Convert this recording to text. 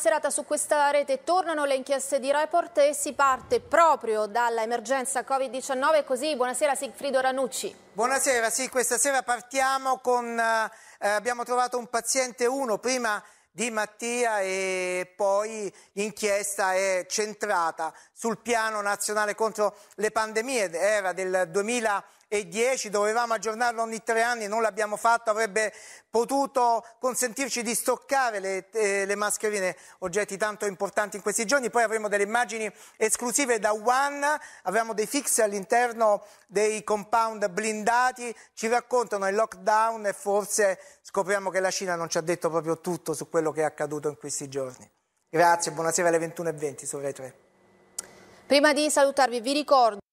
serata su questa rete tornano le inchieste di Report e si parte proprio dall'emergenza Covid-19 così. Buonasera Sigfrido Ranucci. Buonasera, sì, questa sera partiamo con... Eh, abbiamo trovato un paziente 1, prima di Mattia e poi l'inchiesta è centrata sul piano nazionale contro le pandemie, era del 2010, dovevamo aggiornarlo ogni tre anni, non l'abbiamo fatto, avrebbe potuto consentirci di stoccare le, eh, le, mascherine, oggetti tanto importanti in questi giorni, poi avremo delle immagini esclusive da One, avremo dei fix all'interno dei compound blindati, ci raccontano il lockdown e forse scopriamo che la Cina non ci ha detto proprio tutto su questo quello che è accaduto in questi giorni. Grazie, buonasera alle 21.20 su Rai 3. Prima di salutarvi vi ricordo